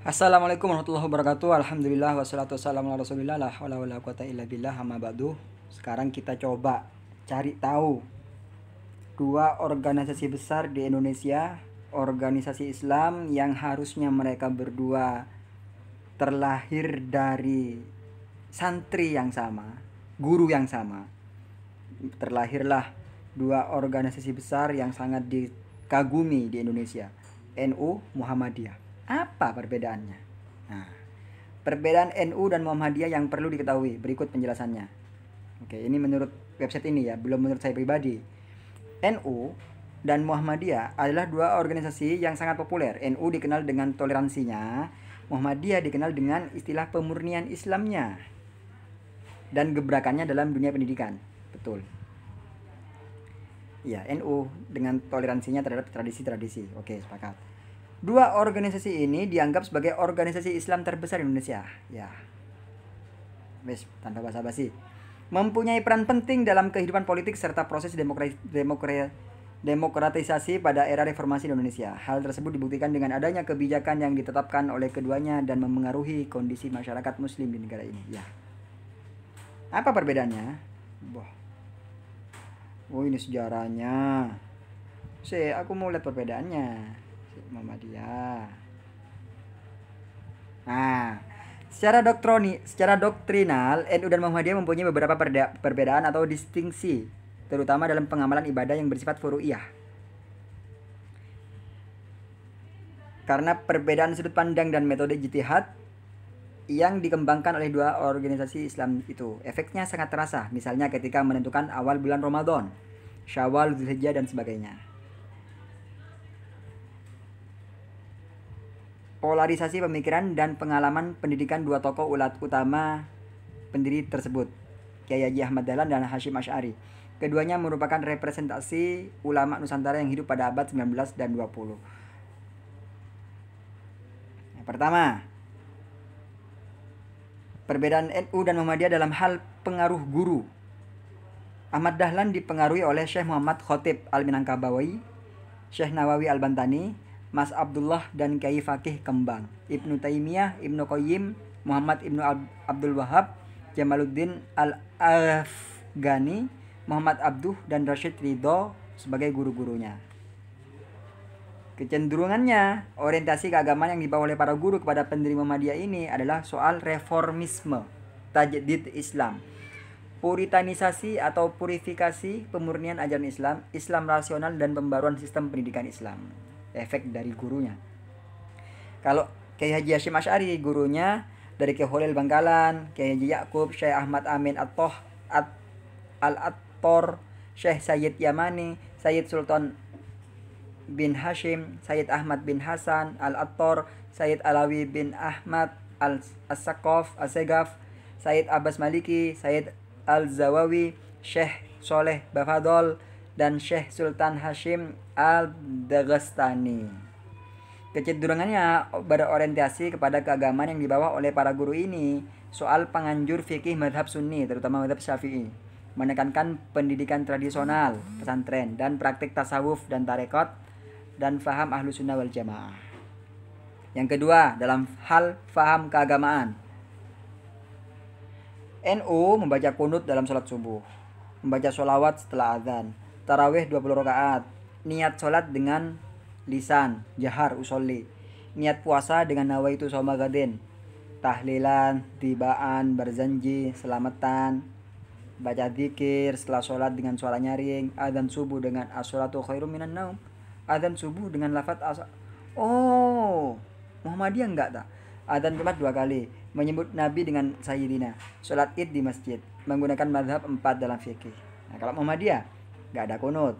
Assalamualaikum warahmatullahi wabarakatuh. Alhamdulillah wassalatu wassalamu ala Rasulillah. La wala wala quwata illa billah amma ba'du. Sekarang kita coba cari tahu dua organisasi besar di Indonesia, organisasi Islam yang harusnya mereka berdua terlahir dari santri yang sama, guru yang sama. Terlahirlah dua organisasi besar yang sangat dikagumi di Indonesia, NU Muhammadiyah apa perbedaannya? Nah, perbedaan NU dan Muhammadiyah yang perlu diketahui. Berikut penjelasannya. Oke, ini menurut website ini ya, belum menurut saya pribadi. NU dan Muhammadiyah adalah dua organisasi yang sangat populer. NU dikenal dengan toleransinya, Muhammadiyah dikenal dengan istilah pemurnian Islamnya dan gebrakannya dalam dunia pendidikan. Betul. Ya, NU dengan toleransinya terhadap tradisi-tradisi. Oke, sepakat. Dua organisasi ini dianggap sebagai organisasi Islam terbesar di Indonesia. Ya. Wis, tanpa basa-basi. Mempunyai peran penting dalam kehidupan politik serta proses demokrasi, demokra demokratisasi pada era reformasi di Indonesia. Hal tersebut dibuktikan dengan adanya kebijakan yang ditetapkan oleh keduanya dan memengaruhi kondisi masyarakat muslim di negara ini. Ya. Apa perbedaannya? Wah. Oh, ini sejarahnya. Se, aku mau lihat perbedaannya. Muhammadiyah. Nah, secara doktroni, secara doktrinal NU dan Muhammadiyah mempunyai beberapa perbedaan atau distingsi, terutama dalam pengamalan ibadah yang bersifat furu'iyah. Karena perbedaan sudut pandang dan metode jitihad yang dikembangkan oleh dua organisasi Islam itu. Efeknya sangat terasa, misalnya ketika menentukan awal bulan Ramadan, Syawal, Zulhijjah, dan sebagainya. polarisasi pemikiran dan pengalaman pendidikan dua tokoh ulat utama pendiri tersebut, Kiai Haji Ahmad Dahlan dan Hashim Ash'ari. Keduanya merupakan representasi ulama Nusantara yang hidup pada abad 19 dan 20. Yang pertama, perbedaan NU dan Muhammadiyah dalam hal pengaruh guru. Ahmad Dahlan dipengaruhi oleh Syekh Muhammad Khotib Al-Minangkabawi, Syekh Nawawi Al-Bantani, Mas Abdullah dan Kiai Fakih Kembang, Ibnu Taimiyah, Ibnu Qayyim, Muhammad Ibnu Abdul Wahab, Jamaluddin Al-Afghani, Muhammad Abduh dan Rashid Ridho sebagai guru-gurunya. Kecenderungannya, orientasi keagamaan yang dibawa oleh para guru kepada pendiri Muhammadiyah ini adalah soal reformisme, tajdid Islam, puritanisasi atau purifikasi pemurnian ajaran Islam, Islam rasional dan pembaruan sistem pendidikan Islam efek dari gurunya kalau Kiai Haji Hashim Asy'ari gurunya dari Kiai Holil Bangkalan, Kiai Haji Yakub, Syekh Ahmad Amin At-Toh Atoh at al attor Syekh Sayyid Yamani, Sayyid Sultan bin Hashim, Sayyid Ahmad bin Hasan Al-Attor, Sayyid Alawi bin Ahmad Al-Asakov, Asegaf, Sayyid Abbas Maliki, Sayyid Al-Zawawi, Syekh Soleh Bafadol, dan Syekh Sultan Hashim Al-Dagestani. Kecenderungannya berorientasi kepada keagamaan yang dibawa oleh para guru ini soal penganjur fikih madhab sunni terutama madhab syafi'i menekankan pendidikan tradisional pesantren dan praktik tasawuf dan tarekat dan faham ahlu sunnah wal jamaah yang kedua dalam hal faham keagamaan NU membaca kunut dalam sholat subuh membaca sholawat setelah azan tarawih 20 rakaat niat sholat dengan lisan jahar usolli niat puasa dengan nawaitu soma gaden tahlilan tibaan berjanji selamatan baca zikir setelah sholat dengan suara nyaring adzan subuh dengan asolatu khairu minan naum adzan subuh dengan lafat as oh Muhammadiyah enggak tak adzan jumat dua kali menyebut nabi dengan sayyidina sholat id di masjid menggunakan madhab empat dalam fikih nah, kalau Muhammadiyah nggak ada kunut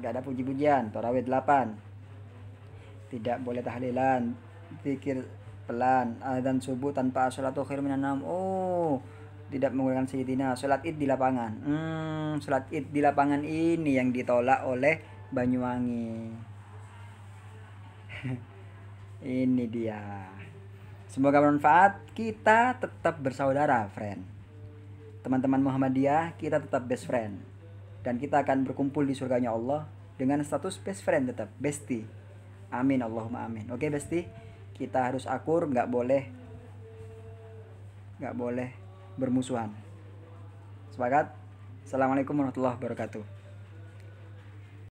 nggak ada puji-pujian tarawih 8 tidak boleh tahlilan pikir pelan dan subuh tanpa sholat khair minanam oh tidak menggunakan sayyidina sholat id di lapangan hmm salat id di lapangan ini yang ditolak oleh Banyuwangi ini dia semoga bermanfaat kita tetap bersaudara friend teman-teman Muhammadiyah kita tetap best friend dan kita akan berkumpul di surganya Allah dengan status best friend tetap bestie amin Allahumma amin oke bestie kita harus akur nggak boleh nggak boleh bermusuhan sepakat assalamualaikum warahmatullahi wabarakatuh